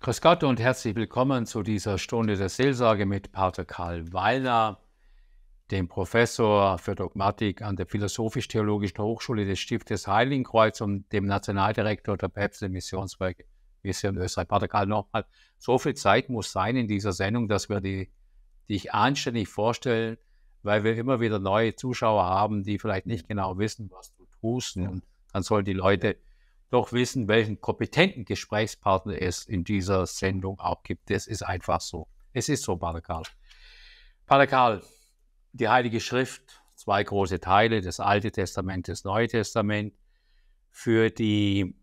Grüß Gott und herzlich willkommen zu dieser Stunde der Seelsorge mit Pater Karl Weiler dem Professor für Dogmatik an der Philosophisch-Theologischen Hochschule des Stiftes Heiligenkreuz und dem Nationaldirektor der päpstlichen Missionswerke Mission Österreich. Pater Karl, nochmal, so viel Zeit muss sein in dieser Sendung, dass wir die, dich anständig vorstellen, weil wir immer wieder neue Zuschauer haben, die vielleicht nicht genau wissen, was du tust. Ja. Und dann sollen die Leute doch wissen, welchen kompetenten Gesprächspartner es in dieser Sendung auch gibt. Das ist einfach so. Es ist so, Pater Karl. Pater Karl, die Heilige Schrift, zwei große Teile, das Alte Testament, das Neue Testament, für die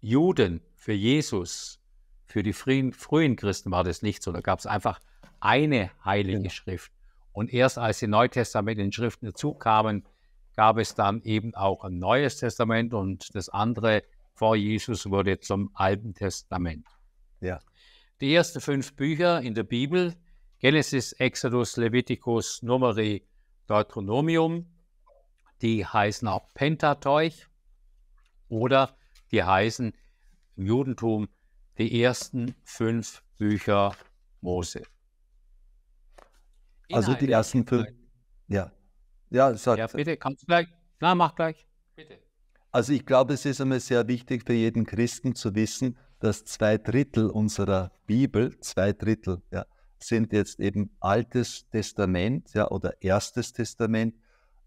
Juden, für Jesus, für die frühen, frühen Christen war das nicht so. Da gab es einfach eine heilige ja. Genau. Schrift. Und erst als die neutestamentlichen Schriften dazukamen, gab es dann eben auch ein neues Testament und das andere vor Jesus wurde zum Alten Testament. Ja. Die ersten fünf Bücher in der Bibel Genesis, Exodus, Leviticus, Numeri, Deuteronomium. Die heißen auch Pentateuch oder die heißen im Judentum die ersten fünf Bücher Mose. Also die ersten fünf. Ja. Ja, sagt, ja, bitte, kannst du gleich. Na, mach gleich. Bitte. Also ich glaube, es ist einmal sehr wichtig für jeden Christen zu wissen, dass zwei Drittel unserer Bibel, zwei Drittel, ja, sind jetzt eben Altes Testament ja, oder Erstes Testament.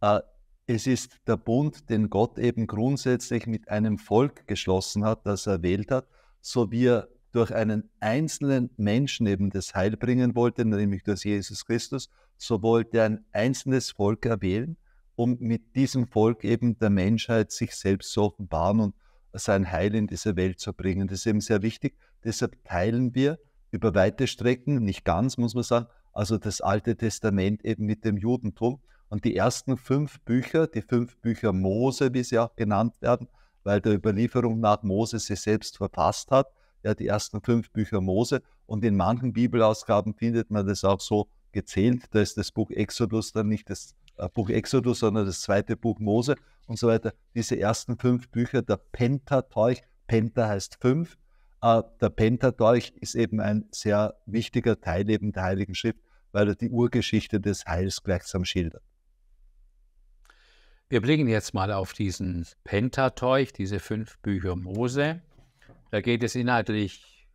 Äh, es ist der Bund, den Gott eben grundsätzlich mit einem Volk geschlossen hat, das er wählt hat, so wie er durch einen einzelnen Menschen eben das Heil bringen wollte, nämlich durch Jesus Christus, so wollte er ein einzelnes Volk erwählen, um mit diesem Volk eben der Menschheit sich selbst zu offenbaren und sein Heil in diese Welt zu bringen. Das ist eben sehr wichtig. Deshalb teilen wir über weite Strecken, nicht ganz, muss man sagen, also das Alte Testament eben mit dem Judentum. Und die ersten fünf Bücher, die fünf Bücher Mose, wie sie auch genannt werden, weil der Überlieferung nach Mose sie selbst verfasst hat, ja, die ersten fünf Bücher Mose. Und in manchen Bibelausgaben findet man das auch so gezählt. Da ist das Buch Exodus dann nicht das äh, Buch Exodus, sondern das zweite Buch Mose und so weiter. Diese ersten fünf Bücher der Pentateuch, Penta heißt fünf, äh, der Pentateuch ist eben ein sehr wichtiger Teil eben der Heiligen Schrift, weil er die Urgeschichte des Heils gleichsam schildert. Wir blicken jetzt mal auf diesen Pentateuch, diese fünf Bücher Mose. Da geht es inhaltlich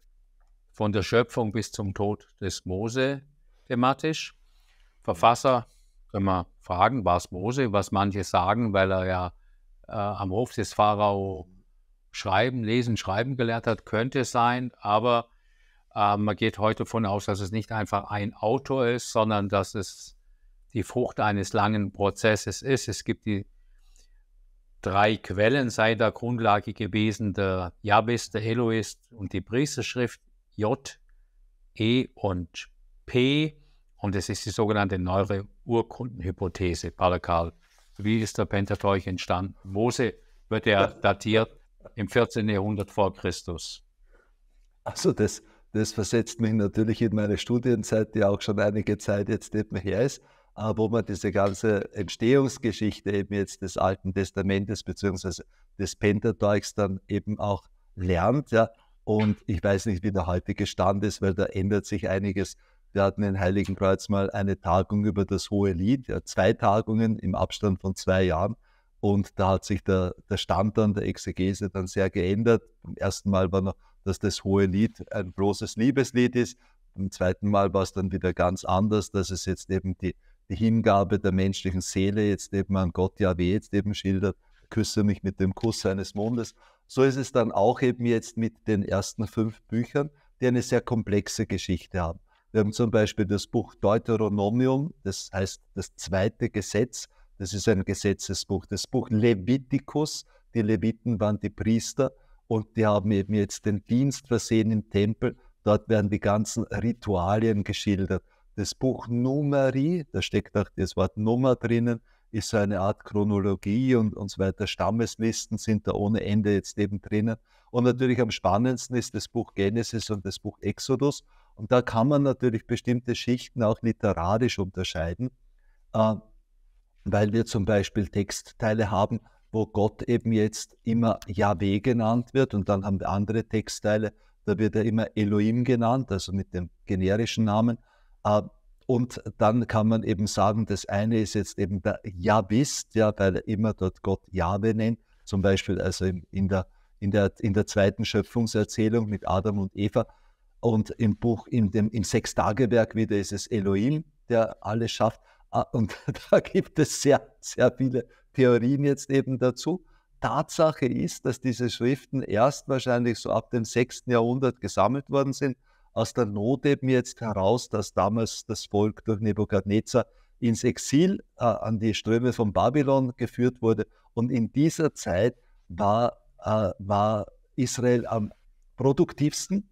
von der Schöpfung bis zum Tod des Mose thematisch. Verfasser können wir fragen, war es Mose, was manche sagen, weil er ja äh, am Hof des Pharao Schreiben, Lesen, Schreiben gelernt hat, könnte es sein, aber äh, man geht heute davon aus, dass es nicht einfach ein Autor ist, sondern dass es die Frucht eines langen Prozesses ist. Es gibt die drei Quellen, sei da Grundlage gewesen der Jabes, der Eloist und die Priesterschrift J, E und P. Und es ist die sogenannte neuere Urkundenhypothese, Parakal. Wie ist der Pentateuch entstanden? Mose wird er datiert im 14. Jahrhundert vor Christus. Also das, das versetzt mich natürlich in meine Studienzeit, die auch schon einige Zeit jetzt eben her ist, wo man diese ganze Entstehungsgeschichte eben jetzt des Alten Testamentes bzw. des Pentateuchs dann eben auch lernt. Ja. Und ich weiß nicht, wie der heutige Stand ist, weil da ändert sich einiges. Wir hatten in Heiligenkreuz mal eine Tagung über das Hohe Lied, ja, zwei Tagungen im Abstand von zwei Jahren. Und da hat sich der, der Stand dann der Exegese dann sehr geändert. Im ersten Mal war noch, dass das hohe Lied ein bloßes Liebeslied ist. Im zweiten Mal war es dann wieder ganz anders, dass es jetzt eben die, die Hingabe der menschlichen Seele jetzt eben an Gott ja wie jetzt eben schildert. Küsse mich mit dem Kuss seines Mundes. So ist es dann auch eben jetzt mit den ersten fünf Büchern, die eine sehr komplexe Geschichte haben. Wir haben zum Beispiel das Buch Deuteronomium, das heißt das zweite Gesetz, das ist ein Gesetzesbuch. Das Buch Levitikus, die Leviten waren die Priester und die haben eben jetzt den Dienst versehen im Tempel. Dort werden die ganzen Ritualien geschildert. Das Buch Numeri, da steckt auch das Wort Nummer drinnen, ist so eine Art Chronologie und, und so weiter. Stammeslisten sind da ohne Ende jetzt eben drinnen. Und natürlich am spannendsten ist das Buch Genesis und das Buch Exodus. Und da kann man natürlich bestimmte Schichten auch literarisch unterscheiden. Äh, weil wir zum Beispiel Textteile haben, wo Gott eben jetzt immer Yahweh genannt wird und dann haben wir andere Textteile, da wird er immer Elohim genannt, also mit dem generischen Namen. Äh, und dann kann man eben sagen, das eine ist jetzt eben der Jahwist, ja, weil er immer dort Gott Yahweh nennt, zum Beispiel also in der, in der, in der zweiten Schöpfungserzählung mit Adam und Eva. Und im Buch, in dem, im Sechstagewerk wieder ist es Elohim, der alles schafft. Ah, und da gibt es sehr, sehr viele Theorien jetzt eben dazu. Tatsache ist, dass diese Schriften erst wahrscheinlich so ab dem 6. Jahrhundert gesammelt worden sind, aus der Not eben jetzt heraus, dass damals das Volk durch Nebukadnezar ins Exil äh, an die Ströme von Babylon geführt wurde. Und in dieser Zeit war, äh, war Israel am produktivsten,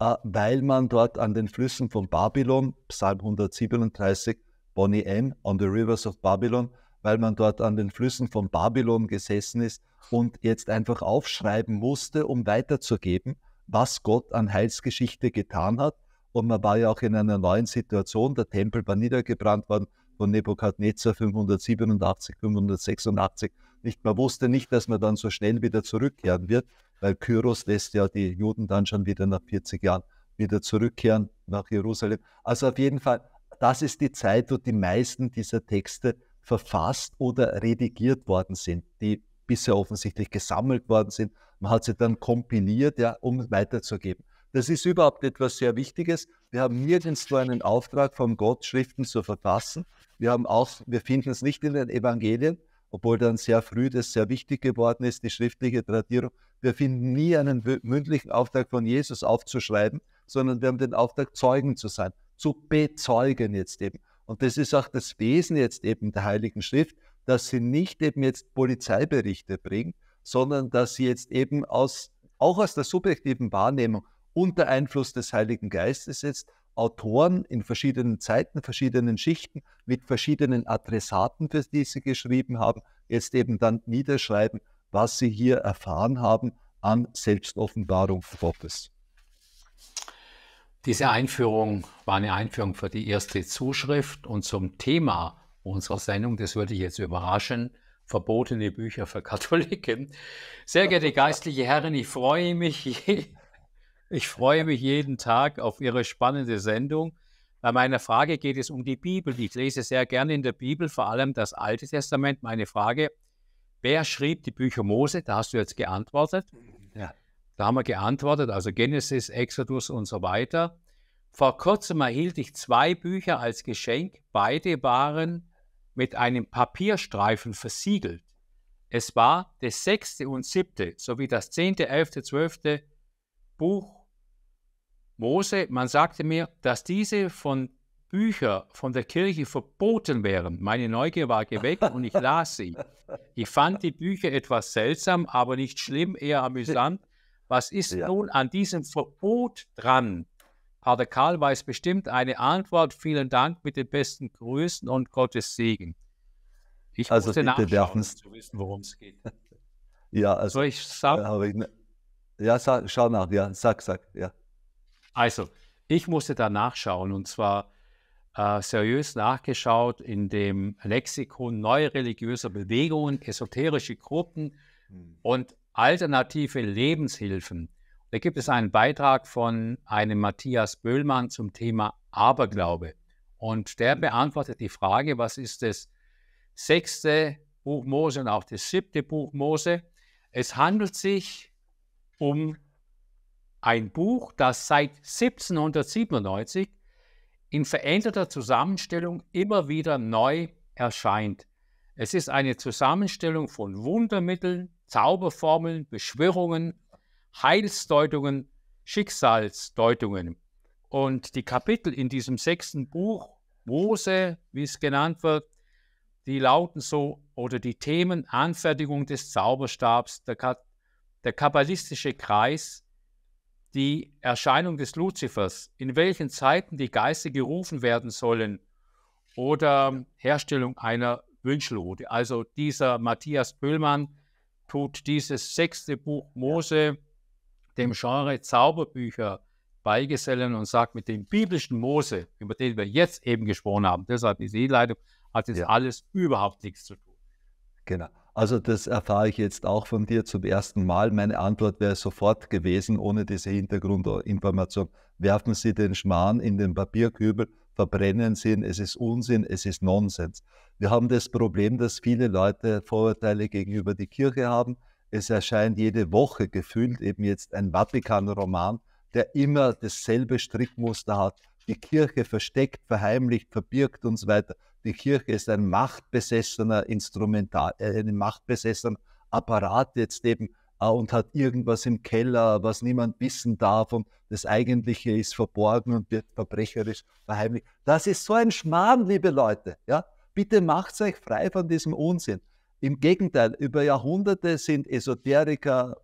äh, weil man dort an den Flüssen von Babylon, Psalm 137, Bonnie M on the Rivers of Babylon, weil man dort an den Flüssen von Babylon gesessen ist und jetzt einfach aufschreiben musste, um weiterzugeben, was Gott an Heilsgeschichte getan hat. Und man war ja auch in einer neuen Situation. Der Tempel war niedergebrannt worden von Nebukadnezar 587, 586. Nicht, man wusste nicht, dass man dann so schnell wieder zurückkehren wird, weil Kyros lässt ja die Juden dann schon wieder nach 40 Jahren wieder zurückkehren nach Jerusalem. Also auf jeden Fall das ist die Zeit, wo die meisten dieser Texte verfasst oder redigiert worden sind, die bisher offensichtlich gesammelt worden sind. Man hat sie dann kompiliert, ja, um weiterzugeben. Das ist überhaupt etwas sehr Wichtiges. Wir haben nirgends nirgendwo einen Auftrag vom Gott, Schriften zu verfassen. Wir, haben auch, wir finden es nicht in den Evangelien, obwohl dann sehr früh das sehr wichtig geworden ist, die schriftliche Tradierung. Wir finden nie einen mündlichen Auftrag von Jesus aufzuschreiben, sondern wir haben den Auftrag, Zeugen zu sein zu bezeugen jetzt eben. Und das ist auch das Wesen jetzt eben der Heiligen Schrift, dass sie nicht eben jetzt Polizeiberichte bringt, sondern dass sie jetzt eben aus, auch aus der subjektiven Wahrnehmung unter Einfluss des Heiligen Geistes jetzt Autoren in verschiedenen Zeiten, verschiedenen Schichten, mit verschiedenen Adressaten, für die sie geschrieben haben, jetzt eben dann niederschreiben, was sie hier erfahren haben an Selbstoffenbarung Gottes. Diese Einführung war eine Einführung für die erste Zuschrift und zum Thema unserer Sendung, das würde ich jetzt überraschen, verbotene Bücher für Katholiken. Sehr geehrte geistliche Herren, ich freue mich, ich freue mich jeden Tag auf Ihre spannende Sendung. Bei meiner Frage geht es um die Bibel. Ich lese sehr gerne in der Bibel, vor allem das Alte Testament. Meine Frage, wer schrieb die Bücher Mose? Da hast du jetzt geantwortet. Da haben wir geantwortet, also Genesis, Exodus und so weiter. Vor kurzem erhielt ich zwei Bücher als Geschenk. Beide waren mit einem Papierstreifen versiegelt. Es war das sechste und siebte sowie das zehnte, elfte, zwölfte Buch Mose. Man sagte mir, dass diese von Bücher von der Kirche verboten wären. Meine Neugier war geweckt und ich las sie. Ich fand die Bücher etwas seltsam, aber nicht schlimm, eher amüsant was ist ja. nun an diesem Verbot dran? Pater Karl weiß bestimmt eine Antwort. Vielen Dank mit den besten Grüßen und Gottes Segen. Ich also musste nachschauen, um zu wissen, worum es geht. ja, also Soll ich sagen? Äh, ich, ne- ja, sag, schau nach. Ja, sag, sag. Ja. Also, ich musste da nachschauen und zwar äh, seriös nachgeschaut in dem Lexikon religiöser Bewegungen, esoterische Gruppen. Hm. Und alternative Lebenshilfen. Da gibt es einen Beitrag von einem Matthias Böhlmann zum Thema Aberglaube. Und der beantwortet die Frage, was ist das sechste Buch Mose und auch das siebte Buch Mose. Es handelt sich um ein Buch, das seit 1797 in veränderter Zusammenstellung immer wieder neu erscheint. Es ist eine Zusammenstellung von Wundermitteln, Zauberformeln, Beschwörungen, Heilsdeutungen, Schicksalsdeutungen. Und die Kapitel in diesem sechsten Buch, Mose, wie es genannt wird, die lauten so, oder die Themen Anfertigung des Zauberstabs, der, Ka der kabbalistische Kreis, die Erscheinung des Luzifers, in welchen Zeiten die Geister gerufen werden sollen oder Herstellung einer Wünschelrute. Also dieser Matthias Böhlmann tut dieses sechste Buch Mose dem Genre Zauberbücher beigesellen und sagt, mit dem biblischen Mose, über den wir jetzt eben gesprochen haben, deshalb diese Einleitung, hat jetzt ja. alles überhaupt nichts zu tun. Genau. Also das erfahre ich jetzt auch von dir zum ersten Mal. Meine Antwort wäre sofort gewesen, ohne diese Hintergrundinformation. Werfen Sie den Schmarrn in den Papierkübel verbrennen sind, es ist Unsinn, es ist Nonsens. Wir haben das Problem, dass viele Leute Vorurteile gegenüber die Kirche haben. Es erscheint jede Woche gefühlt eben jetzt ein Vatikan-Roman, der immer dasselbe Strickmuster hat. Die Kirche versteckt, verheimlicht, verbirgt und so weiter. Die Kirche ist ein machtbesessener Instrumental, äh, ein machtbesessener Apparat jetzt eben Ah, und hat irgendwas im Keller, was niemand wissen darf und das Eigentliche ist verborgen und wird verbrecherisch verheimlicht. Das ist so ein Schmarrn, liebe Leute. Ja? Bitte macht euch frei von diesem Unsinn. Im Gegenteil, über Jahrhunderte sind Esoteriker,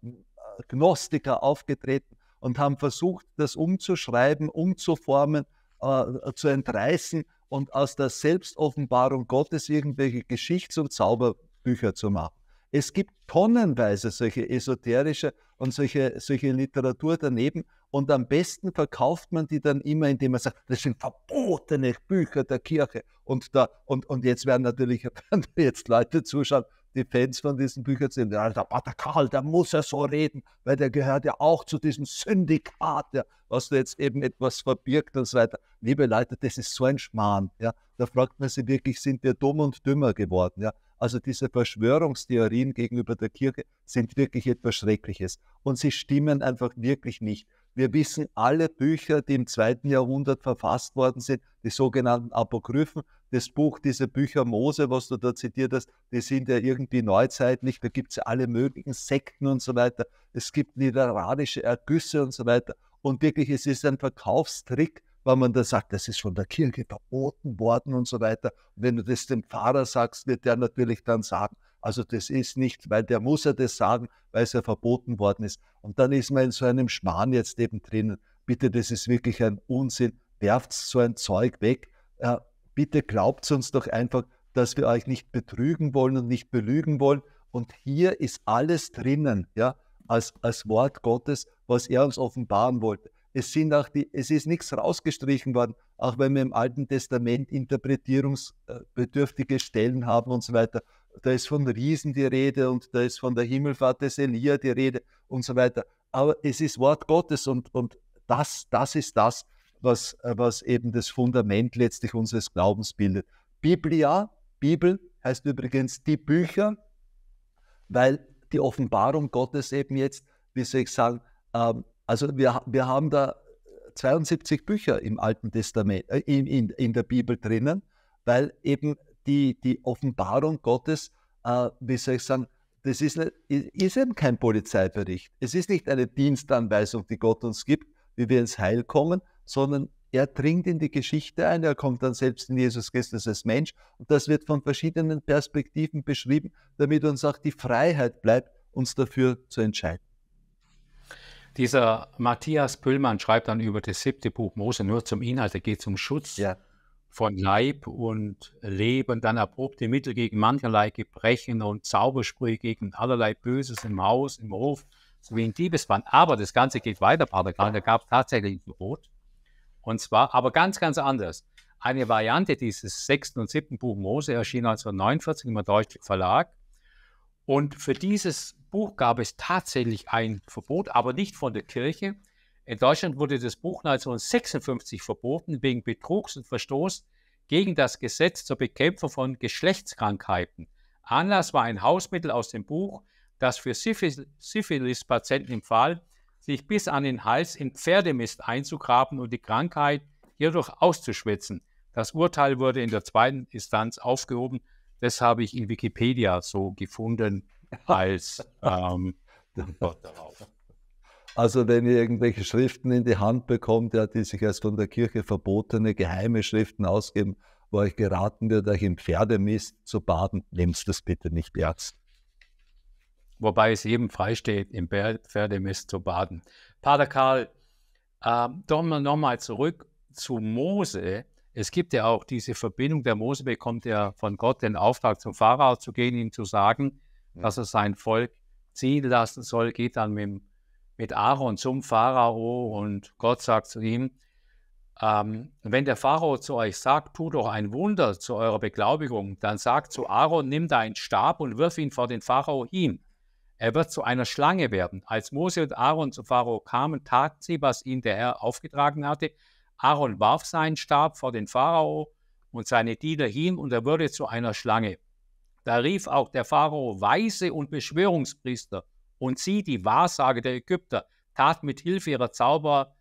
Gnostiker aufgetreten und haben versucht, das umzuschreiben, umzuformen, äh, zu entreißen und aus der Selbstoffenbarung Gottes irgendwelche Geschichts- und Zauberbücher zu machen. Es gibt tonnenweise solche esoterische und solche, solche Literatur daneben. Und am besten verkauft man die dann immer, indem man sagt, das sind verbotene Bücher der Kirche. Und, da, und, und jetzt werden natürlich jetzt Leute zuschauen, die Fans von diesen Büchern sind, ja, der Pater Karl, der muss ja so reden, weil der gehört ja auch zu diesem Syndikat, ja, was da jetzt eben etwas verbirgt und so weiter. Liebe Leute, das ist so ein Schmarrn. Ja. Da fragt man sich wirklich, sind wir dumm und dümmer geworden? Ja. Also diese Verschwörungstheorien gegenüber der Kirche sind wirklich etwas Schreckliches. Und sie stimmen einfach wirklich nicht. Wir wissen, alle Bücher, die im zweiten Jahrhundert verfasst worden sind, die sogenannten Apokryphen, das Buch, diese Bücher Mose, was du da zitiert hast, die sind ja irgendwie neuzeitlich, da gibt es alle möglichen Sekten und so weiter. Es gibt literarische Ergüsse und so weiter. Und wirklich, es ist ein Verkaufstrick, weil man da sagt, das ist von der Kirche verboten worden und so weiter. Und wenn du das dem Pfarrer sagst, wird der natürlich dann sagen, also das ist nicht, weil der muss ja das sagen, weil es ja verboten worden ist. Und dann ist man in so einem Schmarrn jetzt eben drinnen. Bitte, das ist wirklich ein Unsinn. Werft so ein Zeug weg. Äh, bitte glaubt uns doch einfach, dass wir euch nicht betrügen wollen und nicht belügen wollen. Und hier ist alles drinnen, ja, als, als Wort Gottes, was er uns offenbaren wollte. Es, sind auch die, es ist nichts rausgestrichen worden, auch wenn wir im Alten Testament interpretierungsbedürftige Stellen haben und so weiter. Da ist von Riesen die Rede und da ist von der Himmelfahrt des Elia die Rede und so weiter. Aber es ist Wort Gottes und, und das, das ist das, was, was eben das Fundament letztlich unseres Glaubens bildet. Biblia, Bibel heißt übrigens die Bücher, weil die Offenbarung Gottes eben jetzt, wie soll ich sagen, ähm, also wir, wir haben da 72 Bücher im Alten Testament, äh, in, in, in der Bibel drinnen, weil eben die, die Offenbarung Gottes, äh, wie soll ich sagen, das ist, ist eben kein Polizeibericht. Es ist nicht eine Dienstanweisung, die Gott uns gibt, wie wir ins Heil kommen, sondern er dringt in die Geschichte ein, er kommt dann selbst in Jesus Christus als Mensch und das wird von verschiedenen Perspektiven beschrieben, damit uns auch die Freiheit bleibt, uns dafür zu entscheiden. Dieser Matthias Püllmann schreibt dann über das siebte Buch Mose nur zum Inhalt. Er geht zum Schutz ja. von Leib und Leben, dann erprobte Mittel gegen mancherlei Gebrechen und Zaubersprüche gegen allerlei Böses im Haus, im Hof sowie in Diebesband. Aber das Ganze geht weiter, Pater Karl. Da gab es tatsächlich ein Verbot. Und zwar aber ganz, ganz anders. Eine Variante dieses sechsten und siebten Buch Mose erschien 1949 im deutschen Verlag und für dieses Buch gab es tatsächlich ein Verbot, aber nicht von der Kirche. In Deutschland wurde das Buch 1956 verboten wegen Betrugs und Verstoß gegen das Gesetz zur Bekämpfung von Geschlechtskrankheiten. Anlass war ein Hausmittel aus dem Buch, das für Syphilis-Patienten im Fall sich bis an den Hals in Pferdemist einzugraben und die Krankheit hierdurch auszuschwitzen. Das Urteil wurde in der zweiten Instanz aufgehoben das habe ich in Wikipedia so gefunden als ähm, Antwort darauf. Also wenn ihr irgendwelche Schriften in die Hand bekommt, ja, die sich als von der Kirche verbotene geheime Schriften ausgeben, wo euch geraten wird, euch im Pferdemist zu baden, nehmt das bitte nicht ernst. Wobei es jedem freisteht, im Pferdemist zu baden. Pater Karl, äh, nochmal zurück zu Mose. Es gibt ja auch diese Verbindung, der Mose bekommt ja von Gott den Auftrag zum Pharao zu gehen, ihm zu sagen, ja. dass er sein Volk ziehen lassen soll, geht dann mit, mit Aaron zum Pharao und Gott sagt zu ihm, ähm, wenn der Pharao zu euch sagt, tu doch ein Wunder zu eurer Beglaubigung, dann sagt zu Aaron, nimm deinen Stab und wirf ihn vor den Pharao hin. Er wird zu einer Schlange werden. Als Mose und Aaron zu Pharao kamen, taten sie, was ihnen der Herr aufgetragen hatte, Aaron warf seinen Stab vor den Pharao und seine Diener hin und er wurde zu einer Schlange. Da rief auch der Pharao Weise und Beschwörungspriester und sie, die Wahrsage der Ägypter, tat mit Hilfe ihrer Zauber,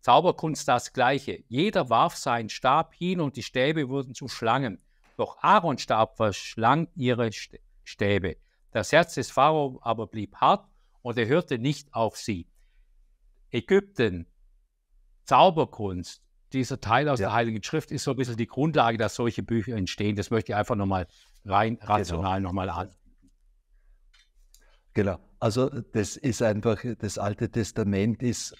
Zauberkunst das Gleiche. Jeder warf seinen Stab hin und die Stäbe wurden zu Schlangen. Doch Aarons Stab verschlang ihre Stäbe. Das Herz des Pharao aber blieb hart und er hörte nicht auf sie. Ägypten Zauberkunst, dieser Teil aus ja. der Heiligen Schrift, ist so ein bisschen die Grundlage, dass solche Bücher entstehen. Das möchte ich einfach nochmal rein genau. rational genau. nochmal an. Genau. Also das ist einfach, das Alte Testament ist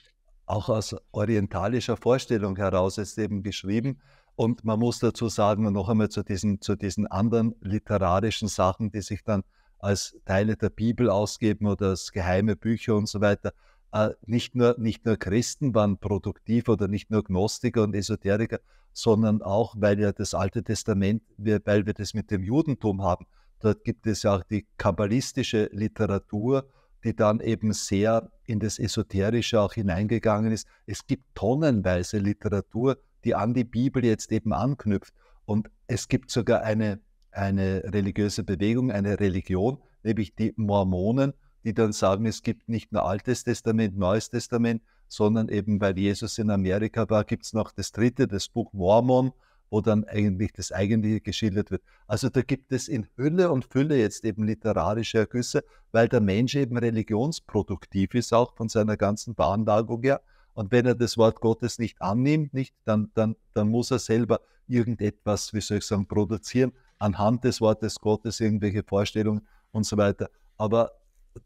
auch aus orientalischer Vorstellung heraus ist eben geschrieben. Und man muss dazu sagen, noch einmal zu diesen, zu diesen anderen literarischen Sachen, die sich dann als Teile der Bibel ausgeben oder als geheime Bücher und so weiter. Äh, nicht nur, nicht nur Christen waren produktiv oder nicht nur Gnostiker und Esoteriker, sondern auch, weil ja das Alte Testament, weil wir das mit dem Judentum haben. Dort gibt es ja auch die kabbalistische Literatur, die dann eben sehr in das Esoterische auch hineingegangen ist. Es gibt tonnenweise Literatur, die an die Bibel jetzt eben anknüpft. Und es gibt sogar eine, eine religiöse Bewegung, eine Religion, nämlich die Mormonen, die dann sagen, es gibt nicht nur Altes Testament, Neues Testament, sondern eben weil Jesus in Amerika war, gibt es noch das dritte, das Buch Mormon, wo dann eigentlich das Eigentliche geschildert wird. Also da gibt es in Hülle und Fülle jetzt eben literarische Ergüsse, weil der Mensch eben religionsproduktiv ist, auch von seiner ganzen Veranlagung her. Und wenn er das Wort Gottes nicht annimmt, nicht, dann, dann, dann muss er selber irgendetwas, wie soll ich sagen, produzieren, anhand des Wortes Gottes irgendwelche Vorstellungen und so weiter. Aber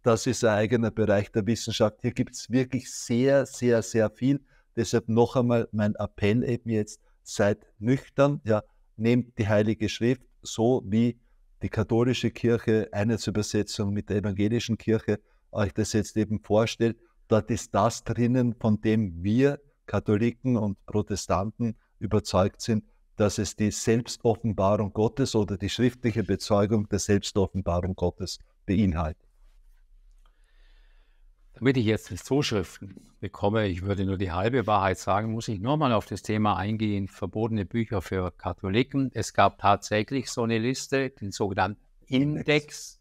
das ist ein eigener Bereich der Wissenschaft. Hier gibt es wirklich sehr, sehr, sehr viel. Deshalb noch einmal mein Appell eben jetzt, seid nüchtern, ja, nehmt die Heilige Schrift so wie die katholische Kirche, eine Übersetzung mit der evangelischen Kirche, euch das jetzt eben vorstellt. Dort ist das drinnen, von dem wir Katholiken und Protestanten überzeugt sind, dass es die Selbstoffenbarung Gottes oder die schriftliche Bezeugung der Selbstoffenbarung Gottes beinhaltet. Damit ich jetzt Zuschriften bekomme, ich würde nur die halbe Wahrheit sagen, muss ich nur mal auf das Thema eingehen, verbotene Bücher für Katholiken. Es gab tatsächlich so eine Liste, den sogenannten Index.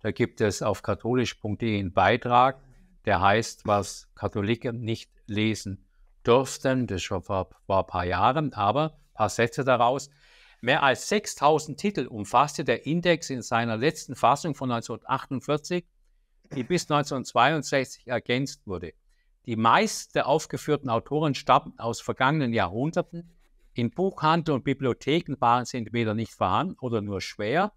Da gibt es auf katholisch.de einen Beitrag, der heißt, was Katholiken nicht lesen dürften. Das war vor, vor ein paar Jahren, aber ein paar Sätze daraus. Mehr als 6000 Titel umfasste der Index in seiner letzten Fassung von 1948 die bis 1962 ergänzt wurde. Die meisten der aufgeführten Autoren stammten aus vergangenen Jahrhunderten. In Buchhandel und Bibliotheken waren sie entweder nicht vorhanden oder nur schwer.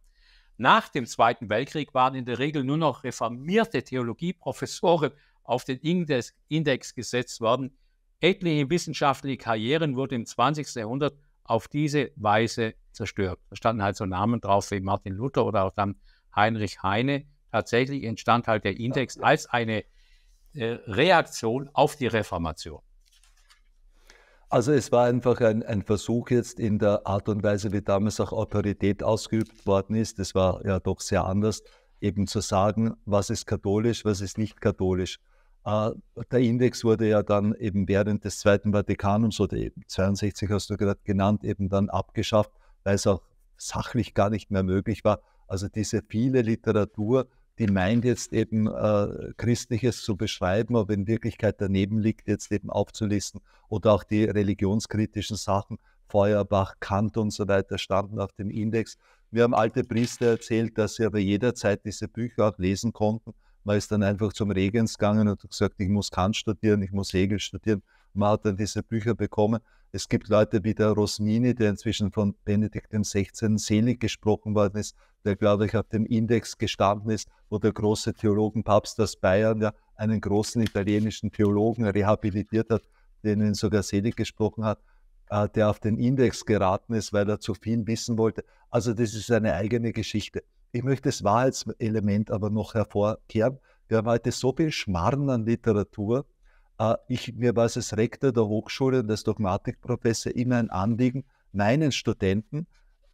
Nach dem Zweiten Weltkrieg waren in der Regel nur noch reformierte Theologieprofessoren auf den Index, Index gesetzt worden. Etliche wissenschaftliche Karrieren wurden im 20. Jahrhundert auf diese Weise zerstört. Da standen halt so Namen drauf wie Martin Luther oder auch dann Heinrich Heine tatsächlich entstand halt der Index als eine äh, Reaktion auf die Reformation. Also es war einfach ein, ein, Versuch jetzt in der Art und Weise, wie damals auch Autorität ausgeübt worden ist. Das war ja doch sehr anders, eben zu sagen, was ist katholisch, was ist nicht katholisch. Äh, der Index wurde ja dann eben während des Zweiten Vatikanums oder eben 62 hast du gerade genannt, eben dann abgeschafft, weil es auch sachlich gar nicht mehr möglich war. Also diese viele Literatur die meint jetzt eben äh, Christliches zu beschreiben, aber in Wirklichkeit daneben liegt jetzt eben aufzulisten oder auch die religionskritischen Sachen, Feuerbach, Kant und so weiter, standen auf dem Index. Wir haben alte Priester erzählt, dass sie aber jederzeit diese Bücher auch lesen konnten. Man ist dann einfach zum Regens gegangen und hat gesagt, ich muss Kant studieren, ich muss Hegel studieren. Man hat dann diese Bücher bekommen. Es gibt Leute wie der Rosmini, der inzwischen von Benedikt XVI. selig gesprochen worden ist, der, glaube ich, auf dem Index gestanden ist, wo der große Theologenpapst aus Bayern ja einen großen italienischen Theologen rehabilitiert hat, den ihn sogar selig gesprochen hat, äh, der auf den Index geraten ist, weil er zu viel wissen wollte. Also das ist eine eigene Geschichte. Ich möchte das Wahrheitselement aber noch hervorkehren. Wir haben heute so viel Schmarrn an Literatur. Äh, ich, mir war es als Rektor der Hochschule und als Dogmatikprofessor immer ein Anliegen, meinen Studenten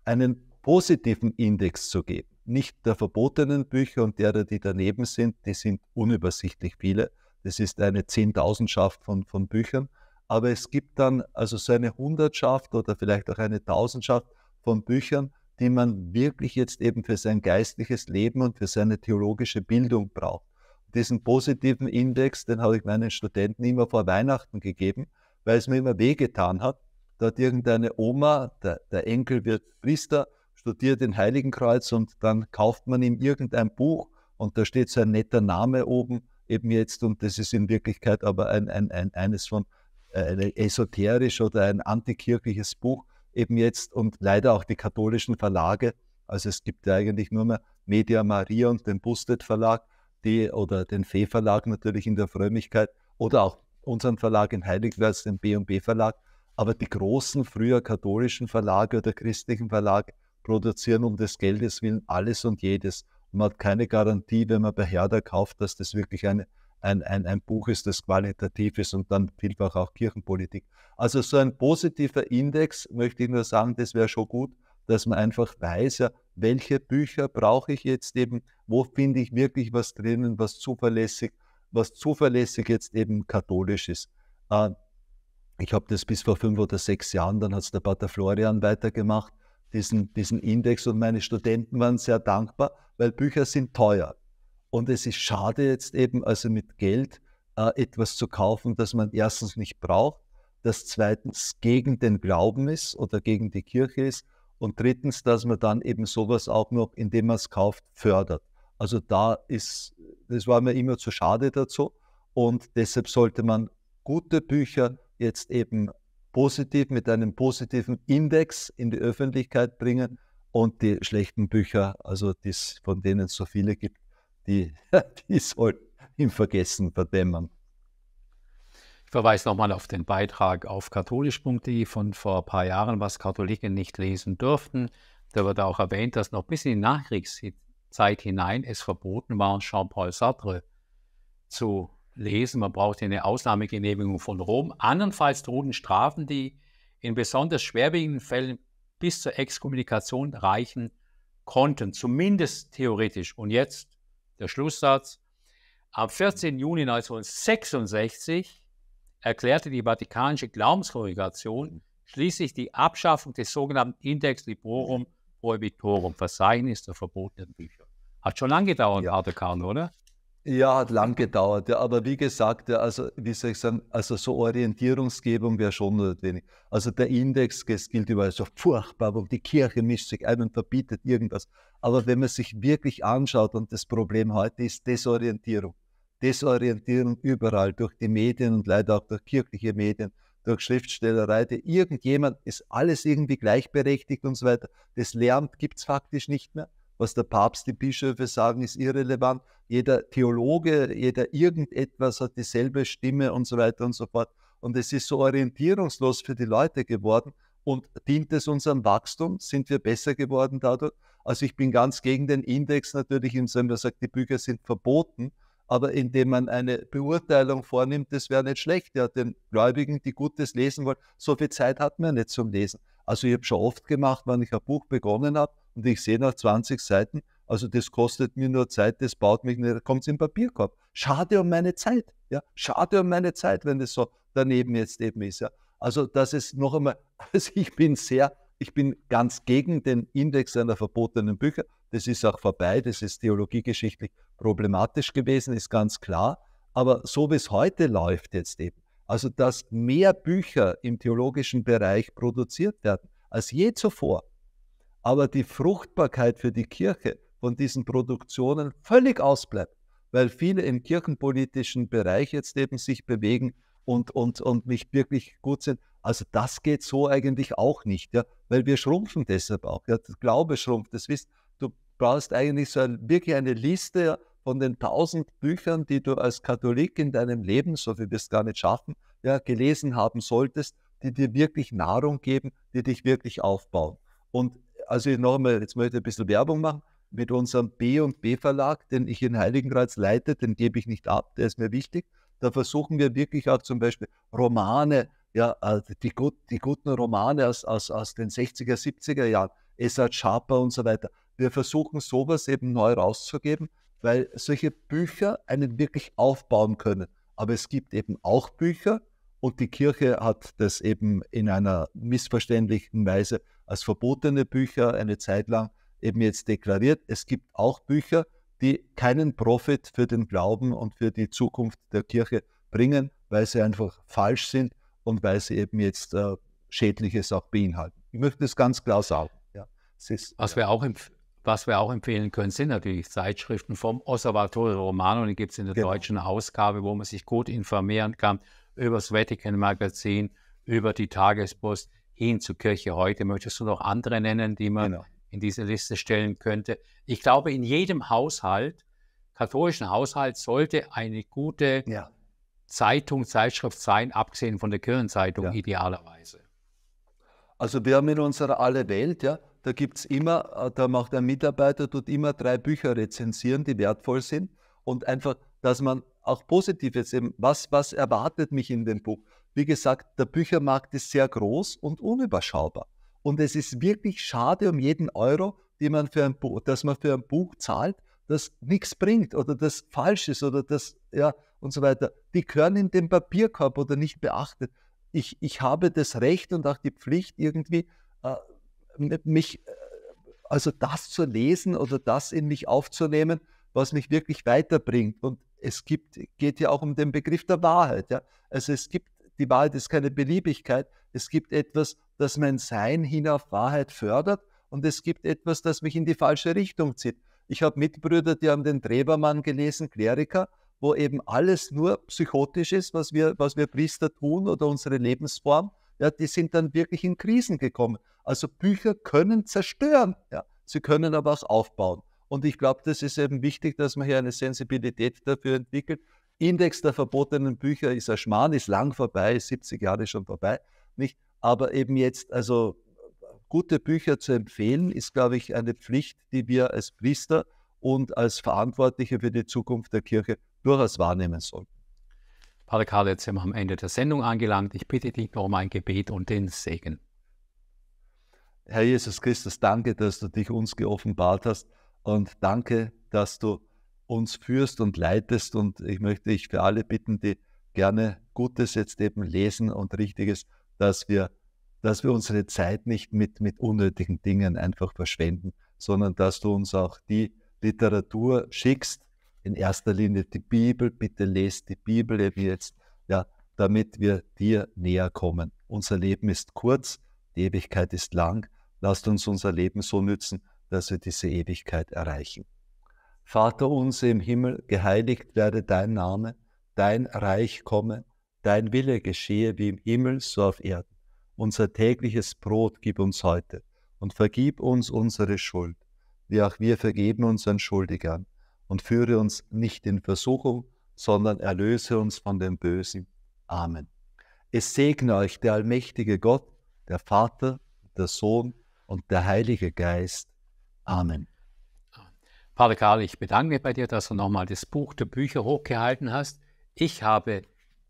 einen positiven Index zu geben. Nicht der verbotenen Bücher und derer, die daneben sind, die sind unübersichtlich viele. Das ist eine Zehntausendschaft von, von Büchern. Aber es gibt dann also so eine Hundertschaft oder vielleicht auch eine Tausendschaft von Büchern, die man wirklich jetzt eben für sein geistliches Leben und für seine theologische Bildung braucht. Diesen positiven Index, den habe ich meinen Studenten immer vor Weihnachten gegeben, weil es mir immer wehgetan hat. Da hat irgendeine Oma, der, der Enkel wird Priester, studiert in Heiligenkreuz und dann kauft man ihm irgendein Buch und da steht so ein netter Name oben, eben jetzt, und das ist in Wirklichkeit aber ein, ein, ein eines von äh, esoterisch oder ein antikirchliches Buch, eben jetzt und leider auch die katholischen Verlage. Also es gibt ja eigentlich nur mehr Media Maria und den Busted Verlag, die oder den Fee Verlag natürlich in der Frömmigkeit oder auch unseren Verlag in Heiligwärts, den B&B Verlag. Aber die großen früher katholischen Verlage oder christlichen Verlage produzieren um des Geldes willen alles und jedes. Man hat keine Garantie, wenn man bei Herder kauft, dass das wirklich ein, ein, ein, ein Buch ist, das qualitativ ist und dann vielfach auch Kirchenpolitik. Also so ein positiver Index, möchte ich nur sagen, das wäre schon gut, dass man einfach weiß, ja, welche Bücher brauche ich jetzt eben, wo finde ich wirklich was drinnen, was zuverlässig, was zuverlässig jetzt eben katholisch ist. Äh, ich habe das bis vor fünf oder sechs Jahren, dann hat es der Pater Florian weitergemacht diesen, diesen Index und meine Studenten waren sehr dankbar, weil Bücher sind teuer. Und es ist schade jetzt eben, also mit Geld äh, etwas zu kaufen, das man erstens nicht braucht, das zweitens gegen den Glauben ist oder gegen die Kirche ist und drittens, dass man dann eben sowas auch noch, indem man es kauft, fördert. Also da ist, das war mir immer zu schade dazu und deshalb sollte man gute Bücher jetzt eben positiv mit einem positiven Index in die Öffentlichkeit bringen und die schlechten Bücher, also die's, von denen es so viele gibt, die, die sollten im Vergessen verdämmern. Ich verweise nochmal auf den Beitrag auf katholisch.de von vor ein paar Jahren, was Katholiken nicht lesen dürften. Da wird auch erwähnt, dass noch bis in die Nachkriegszeit hinein es verboten war, Jean-Paul Sartre zu lesen, man braucht eine Ausnahmegenehmigung von Rom. Andernfalls drohen Strafen, die in besonders schwerwiegenden Fällen bis zur Exkommunikation reichen konnten, zumindest theoretisch. Und jetzt der Schlusssatz. Am 14. Juni 1966 erklärte die Vatikanische Glaubenskongregation schließlich die Abschaffung des sogenannten Index Librorum Prohibitorum, Verzeichnis der verbotenen Bücher. Hat schon lange gedauert, ja. Carlo, oder? Ja, hat lang gedauert. Ja, aber wie gesagt, ja, also wie soll ich sagen, also so Orientierungsgebung wäre schon notwendig. Also der Index gilt überall so furchtbar, wo die Kirche mischt sich ein und verbietet irgendwas. Aber wenn man sich wirklich anschaut und das Problem heute ist Desorientierung, Desorientierung überall durch die Medien und leider auch durch kirchliche Medien, durch Schriftstellerei, die irgendjemand ist alles irgendwie gleichberechtigt und so weiter. Das Lehramt gibt es faktisch nicht mehr was der Papst, die Bischöfe sagen, ist irrelevant. Jeder Theologe, jeder irgendetwas hat dieselbe Stimme und so weiter und so fort. Und es ist so orientierungslos für die Leute geworden. Und dient es unserem Wachstum? Sind wir besser geworden dadurch? Also ich bin ganz gegen den Index natürlich, indem man sagt, die Bücher sind verboten, aber indem man eine Beurteilung vornimmt, das wäre nicht schlecht. Ja, den Gläubigen, die Gutes lesen wollen, so viel Zeit hat man nicht zum Lesen. Also ich habe schon oft gemacht, wenn ich ein Buch begonnen habe, und ich sehe nach 20 Seiten, also das kostet mir nur Zeit, das baut mich nicht, kommt es im Papierkorb. Schade um meine Zeit. Ja? Schade um meine Zeit, wenn das so daneben jetzt eben ist. Ja? Also das ist noch einmal, also ich bin sehr, ich bin ganz gegen den Index einer verbotenen Bücher. Das ist auch vorbei, das ist theologiegeschichtlich problematisch gewesen, ist ganz klar. Aber so wie es heute läuft jetzt eben, also dass mehr Bücher im theologischen Bereich produziert werden als je zuvor, aber die Fruchtbarkeit für die Kirche von diesen Produktionen völlig ausbleibt, weil viele im kirchenpolitischen Bereich jetzt eben sich bewegen und, und, und nicht wirklich gut sind. Also das geht so eigentlich auch nicht, ja, weil wir schrumpfen deshalb auch. Ja, der Glaube schrumpft. Das wisst, du brauchst eigentlich so ein, wirklich eine Liste von den tausend Büchern, die du als Katholik in deinem Leben, so viel wirst du gar nicht schaffen, ja, gelesen haben solltest, die dir wirklich Nahrung geben, die dich wirklich aufbauen. Und also noch einmal, jetzt möchte ich ein bisschen Werbung machen, mit unserem B und B Verlag, den ich in Heiligenkreuz leite, den gebe ich nicht ab, der ist mir wichtig. Da versuchen wir wirklich auch zum Beispiel Romane, ja, äh, die, gut, die guten Romane aus, aus, aus den 60er, 70er Jahren, Essard Schaper und so weiter. Wir versuchen sowas eben neu rauszugeben, weil solche Bücher einen wirklich aufbauen können. Aber es gibt eben auch Bücher, und die Kirche hat das eben in einer missverständlichen Weise als verbotene Bücher eine Zeit lang eben jetzt deklariert. Es gibt auch Bücher, die keinen Profit für den Glauben und für die Zukunft der Kirche bringen, weil sie einfach falsch sind und weil sie eben jetzt äh, Schädliches auch beinhalten. Ich möchte das ganz klar sagen. Ja, ist, was, ja. wir auch was wir auch empfehlen können, sind natürlich Zeitschriften vom Osservatorio Romano, die gibt es in der genau. deutschen Ausgabe, wo man sich gut informieren kann über das Vatican Magazin, über die Tagespost hin zur Kirche heute. Möchtest du noch andere nennen, die man genau. in diese Liste stellen könnte? Ich glaube, in jedem Haushalt, katholischen Haushalt, sollte eine gute ja. Zeitung, Zeitschrift sein, abgesehen von der Kirchenzeitung ja. idealerweise. Also wir haben in unserer aller Welt, ja, da gibt es immer, äh, da macht ein Mitarbeiter, tut immer drei Bücher rezensieren, die wertvoll sind und einfach, dass man auch Positives eben, was, was erwartet mich in dem Buch? Wie gesagt, der Büchermarkt ist sehr groß und unüberschaubar. Und es ist wirklich schade um jeden Euro, man Buch, dass man für ein Buch zahlt, das nichts bringt oder das falsch ist oder das, ja, und so weiter. Die gehören in den Papierkorb oder nicht beachtet. Ich, ich habe das Recht und auch die Pflicht, irgendwie äh, mich, äh, also das zu lesen oder das in mich aufzunehmen, was mich wirklich weiterbringt. Und es gibt, geht ja auch um den Begriff der Wahrheit. Ja? Also es gibt, die Wahrheit ist keine Beliebigkeit. Es gibt etwas, das mein Sein hin auf Wahrheit fördert und es gibt etwas, das mich in die falsche Richtung zieht. Ich habe Mitbrüder, die haben den Trebermann gelesen, Kleriker, wo eben alles nur psychotisch ist, was wir, was wir Priester tun oder unsere Lebensform. Ja, die sind dann wirklich in Krisen gekommen. Also Bücher können zerstören, ja. sie können aber auch aufbauen. Und ich glaube, das ist eben wichtig, dass man hier eine Sensibilität dafür entwickelt. Index der verbotenen Bücher ist ein Schmarrn, ist lang vorbei, ist 70 Jahre schon vorbei, nicht? Aber eben jetzt, also gute Bücher zu empfehlen, ist, glaube ich, eine Pflicht, die wir als Priester und als Verantwortliche für die Zukunft der Kirche durchaus wahrnehmen sollten. Pater Karl, jetzt sind wir am Ende der Sendung angelangt. Ich bitte dich noch um ein Gebet und den Segen. Herr Jesus Christus, danke, dass du dich uns geoffenbart hast. Und danke, dass du uns führst und leitest. Und ich möchte dich für alle bitten, die gerne Gutes jetzt eben lesen und Richtiges, dass wir, dass wir unsere Zeit nicht mit, mit unnötigen Dingen einfach verschwenden, sondern dass du uns auch die Literatur schickst, in erster Linie die Bibel. Bitte lest die Bibel eben jetzt, ja, damit wir dir näher kommen. Unser Leben ist kurz, die Ewigkeit ist lang. Lasst uns unser Leben so nützen, dass wir diese Ewigkeit erreichen. Vater unser im Himmel, geheiligt werde dein Name, dein Reich komme, dein Wille geschehe wie im Himmel so auf Erden. Unser tägliches Brot gib uns heute und vergib uns unsere Schuld, wie auch wir vergeben unseren Schuldigern. Und führe uns nicht in Versuchung, sondern erlöse uns von dem Bösen. Amen. Es segne euch der allmächtige Gott, der Vater, der Sohn und der Heilige Geist Amen. Pater Karl, ich bedanke mich bei dir, dass du nochmal das Buch der Bücher hochgehalten hast. Ich habe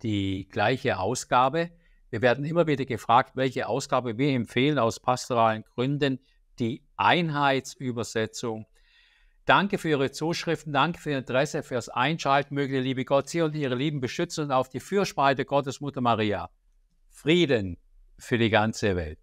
die gleiche Ausgabe. Wir werden immer wieder gefragt, welche Ausgabe wir empfehlen aus pastoralen Gründen, die Einheitsübersetzung. Danke für Ihre Zuschriften, danke für Ihr Interesse, fürs Einschalten. Möge der liebe Gott Sie und Ihre Lieben beschützen und auf die Fürspalte Gottes Mutter Maria. Frieden für die ganze Welt.